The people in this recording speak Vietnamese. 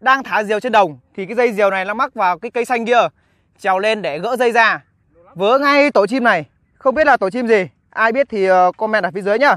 đang thả diều trên đồng thì cái dây diều này nó mắc vào cái cây xanh kia trèo lên để gỡ dây ra vớ ngay tổ chim này không biết là tổ chim gì ai biết thì ờ, comment ở phía dưới nhá